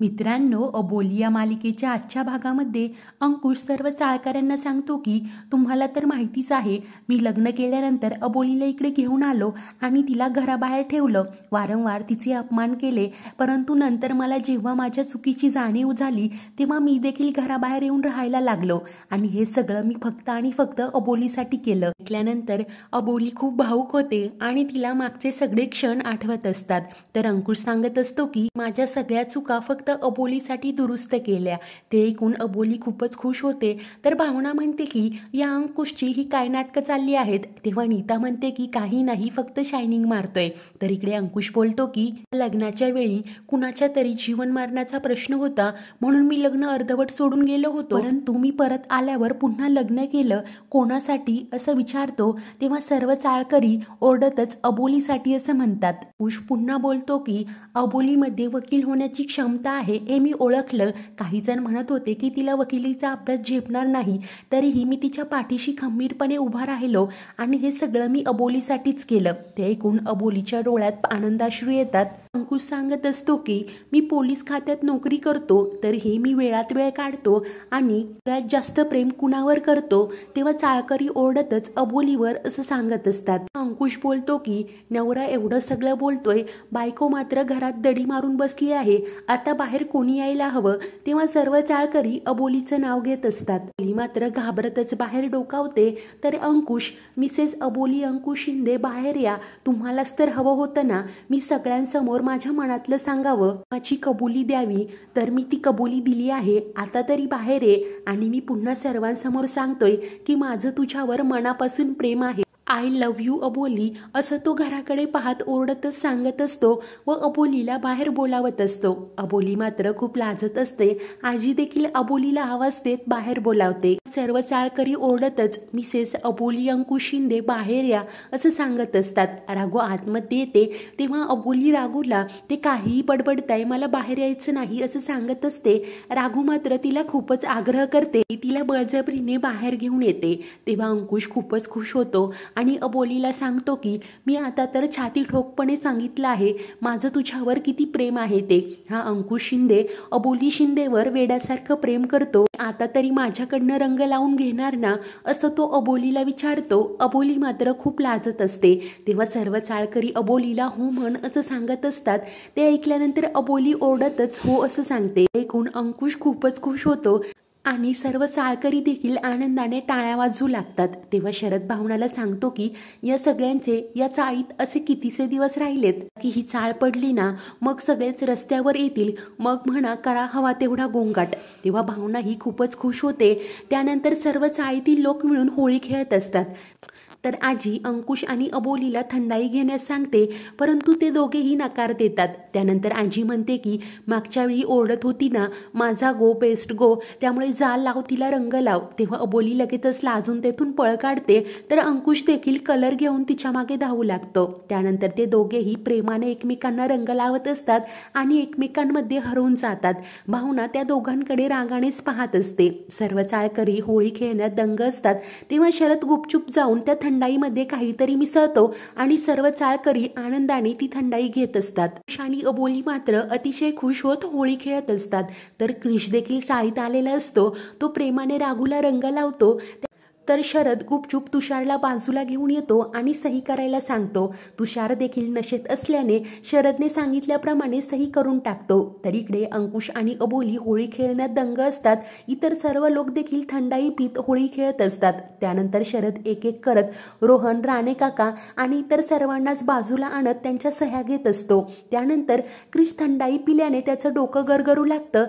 मित्रांनो अबोली या मालिकेच्या आजच्या भागामध्ये अंकुश सर्व चाळकऱ्यांना सांगतो की तुम्हाला तर माहितीच आहे मी लग्न केल्यानंतर अबोलीला इकडे घेऊन आलो आणि तिला घराबाहेर ठेवलं वारंवार तिचे अपमान केले परंतु नंतर मला जेव्हा माझ्या चुकीची जाणीव झाली तेव्हा मी देखील घराबाहेर येऊन राहायला लागलो आणि हे सगळं मी फक्त आणि फक्त अबोलीसाठी केलं ऐकल्यानंतर अबोली खूप भाऊक होते आणि तिला मागचे सगळे क्षण आठवत असतात तर अंकुश सांगत असतो की माझ्या सगळ्या चुका फक्त फक्त अबोलीसाठी दुरुस्त केल्या ते ऐकून अबोली खूपच खुश होते तर भावना म्हणते की या अंकुशची ही काय नाटकं चालली आहेत तेव्हा नीता म्हणते की काही नाही फक्त शायनिंग मारतोय तर इकडे अंकुश बोलतो की लग्नाच्या वेळी कुणाच्या तरी जीवन मारण्याचा प्रश्न होता म्हणून मी लग्न अर्धवट सोडून गेलो होतो परंतु मी परत आल्यावर पुन्हा लग्न केलं कोणासाठी असं विचारतो तेव्हा सर्व चाळकरी ओरडतच अबोलीसाठी असं म्हणतात पुष पुन्हा बोलतो की अबोलीमध्ये वकील होण्याची क्षमता आहे हे मी ओळखलं काहीजण म्हणत होते की तिला वकिलीचा अभ्यास झेपणार नाही तरीही मी तिच्या पाठीशी खंबीरपणे उभा राहिलो आणि हे सगळं मी अबोलीसाठीच केलं ते ऐकून अबोलीच्या डोळ्यात आनंदाश्रू येतात अंकुश सांगत असतो की मी पोलीस खात्यात नोकरी करतो तरीही मी वेळात वेळ काढतो आणि सगळ्यात जास्त प्रेम कुणावर करतो तेव्हा चाळकरी ओरडतच अबोलीवर असं सांगत असतात अंकुश बोलतो की नवरा एवढं सगळं बोलतोय बायको मात्र घरात दडी मारून बसली आहे आता बाहेर कोणी यायला हवं तेव्हा सर्व चाळकरी अबोलीचं नाव घेत असतात मात्र घाबरतच बाहेर डोकावते तर अंकुश मिसेस अबोली अंकुश शिंदे बाहेर या तुम्हालाच तर हवं होतं ना मी सगळ्यांसमोर माझ्या मनातलं सांगावं माझी कबुली द्यावी तर मी ती कबुली दिली आहे आता तरी बाहेर आहे आणि मी पुन्हा सर्वांसमोर सांगतोय की माझं तुझ्यावर मनापासून प्रेम आहे आय लव्ह यू अबोली असं तो घराकडे पाहत ओरडतच सांगत असतो व अबोलीला बाहेर बोलावत असतो अबोली मात्र खूप लाजत असते आजी देखील अबोलीला आवाज देत बाहेर बोलावते सर्व चाळकरी ओरडतच मिसेस अबोली अंकू शिंदे बाहेर या असं सांगत असतात राघू आतमध्ये येते तेव्हा अबोली राघूला ते काहीही बडबडताय मला बाहेर यायचं नाही असं सांगत असते राघू मात्र तिला खूपच आग्रह करते तिला बळजबरीने बाहेर घेऊन येते तेव्हा अंकुश खूपच खुश होतो आणि अबोलीला सांगतो की मी आता तर छाती ठोकपणे सांगितलं आहे माझं तुझ्यावर किती प्रेम आहे ते हा अंकुश शिंदे अबोली शिंदेवर वेड्यासारखं प्रेम करतो आता तरी माझ्याकडनं रंग लावून घेणार ना असं तो अबोलीला विचारतो अबोली मात्र खूप लाजत असते तेव्हा सर्व चाळकरी अबोलीला हो म्हण असं सांगत असतात ते ऐकल्यानंतर अबोली ओरडतच हो असं सांगते ऐकून अंकुश खूपच खुश होतो आणि सर्व चाळकरी देखील आनंदाने टाळ्या वाजू लागतात तेव्हा शरद भावनाला सांगतो की या सगळ्यांचे या चाळीत असे कितीसे दिवस राहिलेत की ही चाळ पडली ना मग सगळेच रस्त्यावर येतील मग म्हणा करा हवा तेवढा गोंगाट तेव्हा भावना ही खूपच खुश होते त्यानंतर सर्व चाळीतील लोक मिळून होळी खेळत असतात तर आजी अंकुश आणि अबोलीला थंडाई घेण्यास सांगते परंतु ते दोघेही नकार देतात त्यानंतर आजी म्हणते की मागच्या वेळी ओरडत होती ना माझा गो बेस्ट गो त्यामुळे जाल लाव तिला रंग लाव तेव्हा अबोली लगेचच लाजून तेथून पळ काढते तर अंकुश देखील कलर घेऊन तिच्या मागे धावू लागतो त्यानंतर ते दोघेही प्रेमाने एकमेकांना रंग लावत असतात आणि एकमेकांमध्ये हरवून जातात भावना त्या दोघांकडे रागानेच पाहत असते सर्व चाळकरी होळी खेळण्यात दंग असतात तेव्हा शरद गुपचूप जाऊन त्या थंड थंडाईमध्ये काहीतरी मिसळतो आणि सर्व चाळकरी आनंदाने ती थंडाई घेत असतात आणि अबोली मात्र अतिशय खुश होत होळी खेळत असतात तर क्रिश देखील साळीत आलेला असतो तो प्रेमाने राघूला रंग लावतो तर शरद गुपचूप तुषारला बाजूला घेऊन येतो आणि सही करायला सांगतो तुषार देखील नशेत असल्याने शरदने सांगितल्याप्रमाणे सही करून टाकतो तर इकडे अंकुश आणि अबोली होळी खेळण्यात दंग असतात इतर सर्व लोक देखील थंडाई पीत होळी खेळत असतात त्यानंतर शरद एक एक करत रोहन राणे काका आणि इतर सर्वांनाच बाजूला आणत त्यांच्या सह्या घेत असतो त्यानंतर क्रिश थंडाई पिल्याने त्याचं डोकं गरगरू लागतं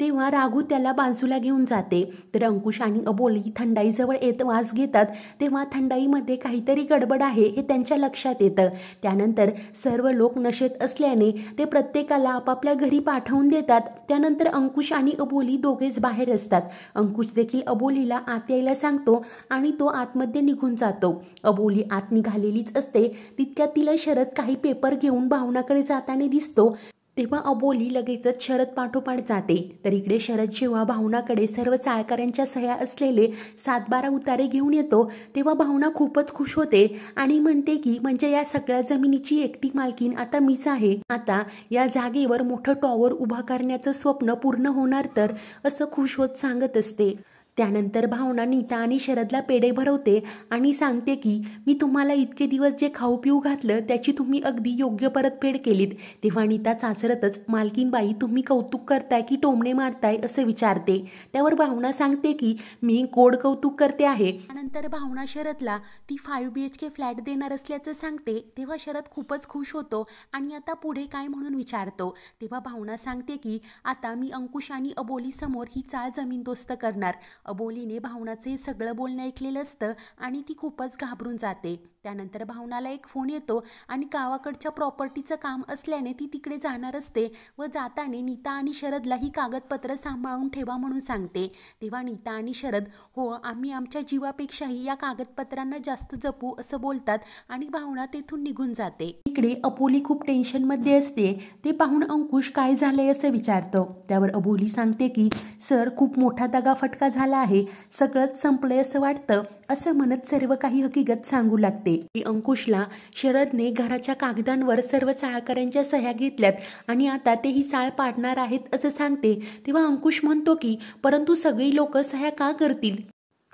तेव्हा राघू त्याला बाजूला घेऊन जाते तर अंकुश आणि अबोली थंडाईजवळ येत वास घेतात तेव्हा थंडाईमध्ये काहीतरी गडबड आहे हे त्यांच्या लक्षात येतं त्यानंतर सर्व लोक नशेत असल्याने ते प्रत्येकाला आपापल्या घरी पाठवून देतात त्यानंतर अंकुश आणि अबोली दोघेच बाहेर असतात अंकुश देखील अबोलीला आत यायला सांगतो आणि तो आतमध्ये निघून जातो अबोली आत निघालेलीच असते तितक्यात तिला शरद काही पेपर घेऊन भावनाकडे जाताना दिसतो तेव्हा अबोली लगेचच शरद पाठोपाठ जाते तर इकडे शरद जेव्हा भावनाकडे सर्व चाळकऱ्यांच्या सह्या असलेले सातबारा उतारे घेऊन येतो तेव्हा भावना खूपच खुश होते आणि म्हणते की म्हणजे या सगळ्या जमिनीची एकटी मालकीन आता मीच आहे आता या जागेवर मोठं टॉवर उभा करण्याचं स्वप्न पूर्ण होणार तर असं खुश होत सांगत असते त्यानंतर भावना नीता आणि शरदला पेढे भरवते आणि सांगते की मी तुम्हाला इतके दिवस जे खाऊ पिऊ घातलं त्याची तुम्ही अगदी योग्य परतफेड केलीत तेव्हा नीता चाचरतच मालकीनबाई तुम्ही कौतुक करताय की टोमणे मारताय असं विचारते त्यावर भावना सांगते की मी गोड कौतुक करते आहे त्यानंतर भावना शरदला ती फायव्ह बी के फ्लॅट देणार असल्याचं सांगते तेव्हा शरद खूपच खुश होतो आणि आता पुढे काय म्हणून विचारतो तेव्हा भावना सांगते की आता मी अंकुश आणि अबोलीसमोर ही चाळ जमीन दोस्त करणार अबोलीने भावनाचे सगळं बोलणं ऐकलेलं असतं आणि ती खूपच घाबरून जाते त्यानंतर भावनाला एक फोन येतो आणि गावाकडच्या प्रॉपर्टीचं काम असल्याने ती तिकडे जाणार असते व जाताने नीता आणि शरदला ही कागदपत्र सांभाळून ठेवा म्हणून सांगते तेव्हा नीता आणि शरद हो आम्ही आमच्या जीवापेक्षाही या कागदपत्रांना जास्त जपू असं बोलतात आणि भावना तेथून निघून जाते इकडे अपोली खूप टेन्शनमध्ये असते ते पाहून अंकुश काय झालंय असं विचारतं त्यावर अबोली सांगते की सर खूप मोठा दगा फटका झाला आहे सगळंच संपलंय असं वाटतं असं म्हणत सर्व काही हकीकत सांगू लागते जाते अंकुशला शरदने घराच्या कागदांवर सर्व चाळकऱ्यांच्या सह्या घेतल्यात आणि आता ते ही चाळ पाडणार आहेत असं सांगते तेव्हा अंकुश म्हणतो की परंतु सगळी लोक सह्या का करतील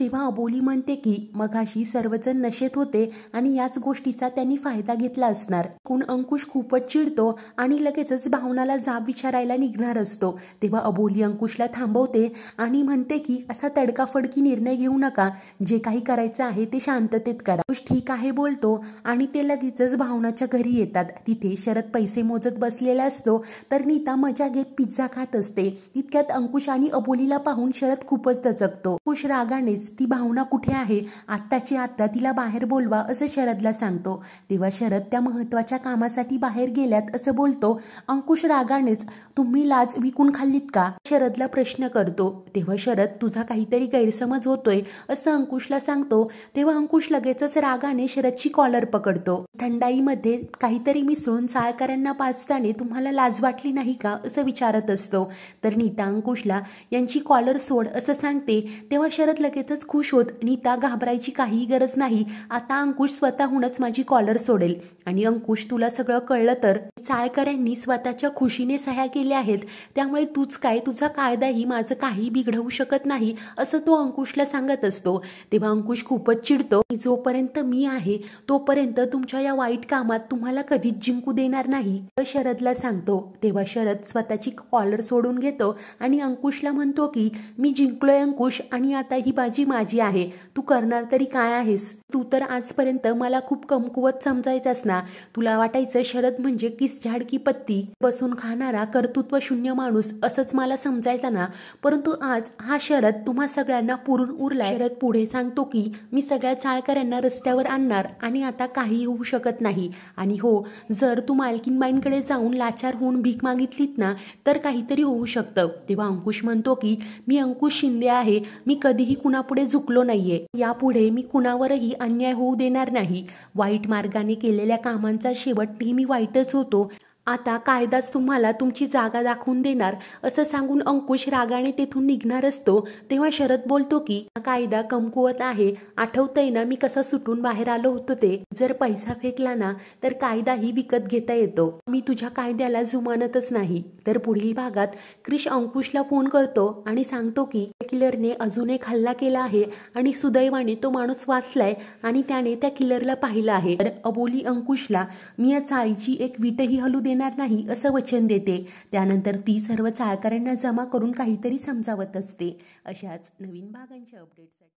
तेव्हा अबोली म्हणते की मघाशी सर्वजण नशेत होते आणि याच गोष्टीचा त्यांनी फायदा घेतला असणार कोण अंकुश खूपच चिडतो आणि लगेचच भावनाला जाब विचारायला निघणार असतो तेव्हा अबोली अंकुशला थांबवते आणि म्हणते की असा तडकाफडकी निर्णय घेऊ नका जे काही करायचं आहे ते शांततेत करा अंकुश ठीक आहे बोलतो आणि ते लगेचच भावनाच्या घरी येतात तिथे शरद पैसे मोजत बसलेला असतो तर नीता मजा घेत पिझ्झा खात असते इतक्यात अंकुश आणि अबोलीला पाहून शरद खूपच दचकतो अंकुश रागानेच ती भावना कुठे आहे आत्ताची आत्ता तिला बाहेर बोलवा असं शरदला सांगतो तेव्हा शरद त्या महत्त्वाच्या कामासाठी बाहेर गेल्यात असं बोलतो अंकुश रागानेच तुम्ही लाज विकून खाल्लीत का शरदला प्रश्न करतो तेव्हा शरद तुझा काहीतरी गैरसमज होतोय असं अंकुशला सांगतो तेव्हा अंकुश लगेचच रागाने शरदची कॉलर पकडतो थंडाईमध्ये काहीतरी मिसळून साळकऱ्यांना पाचताने तुम्हाला लाज वाटली नाही का असं विचारत असतो तर नीता अंकुशला यांची कॉलर सोड असं सांगते तेव्हा शरद लगेच खुश होत नीता घाबरायची काहीही गरज नाही आता अंकुश स्वतःहूनच माझी कॉलर सोडेल आणि अंकुश तुला सगळं कळलं तर चाळकऱ्यांनी स्वतःच्या खुशीने सह्या केल्या आहेत त्यामुळे तूच काय तुझा कायदाही माझं काही बिघडवू शकत नाही असं तो अंकुशला सांगत असतो तेव्हा अंकुश खूपच चिडतो जोपर्यंत मी आहे तोपर्यंत तुमच्या या वाईट कामात तुम्हाला कधीच जिंकू देणार नाही तर शरदला सांगतो तेव्हा शरद स्वतःची कॉलर सोडून घेतो आणि अंकुशला म्हणतो की मी जिंकलोय अंकुश आणि आता ही बाजी माझी आहे तू करणार तरी काय आहेस तू तर आजपर्यंत मला खूप कमकुवत समजायचंस ना तुला वाटायचं शरद म्हणजे किस झाड की पत्ती बसून खाणारा कर्तृत्व शून्य माणूस असंच मला समजायचा ना परंतु आज हा शरद तुम्हा सगळ्यांना पुरून उरलाय शरद पुढे सांगतो की मी सगळ्या चाळ कलाकारांना रस्त्यावर आणणार आणि आता काही होऊ शकत नाही आणि हो जर तू मालकीनबाईंकडे जाऊन लाचार होऊन भीक मागितलीत ना तर काहीतरी होऊ शकतं तेव्हा अंकुश म्हणतो की मी अंकुश शिंदे आहे मी कधीही कुणापुढे झुकलो नाहीये यापुढे मी कुणावरही अन्याय होऊ देणार नाही वाईट मार्गाने केलेल्या कामांचा शेवट नेहमी वाईटच होतो आता कायदाच तुम्हाला तुमची जागा दाखवून देणार असं सांगून अंकुश रागाने तेथून निघणार असतो तेव्हा शरद बोलतो की हा कायदा कमकुवत आहे आठवतंय ना मी कसा सुटून बाहेर आलो होतो ते जर पैसा फेकला ना तर कायदाही विकत घेता येतो मी तुझ्या कायद्याला जुमानतच नाही तर पुढील भागात क्रिश अंकुशला फोन करतो आणि सांगतो की किलरने अजून एक हल्ला केला आहे आणि सुदैवाने तो माणूस वाचलाय आणि त्याने त्या किलरला पाहिला आहे तर अबोली अंकुशला मी या चाळीची एक विटही हलू दे येणार नाही असं वचन देते त्यानंतर ती सर्व चाळकऱ्यांना जमा करून काहीतरी समजावत असते अशाच नवीन भागांच्या अपडेटसाठी